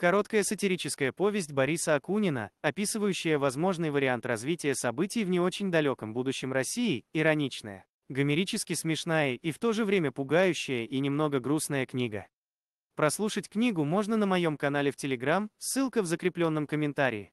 Короткая сатирическая повесть Бориса Акунина, описывающая возможный вариант развития событий в не очень далеком будущем России, ироничная, гомерически смешная и в то же время пугающая и немного грустная книга. Прослушать книгу можно на моем канале в Телеграм, ссылка в закрепленном комментарии.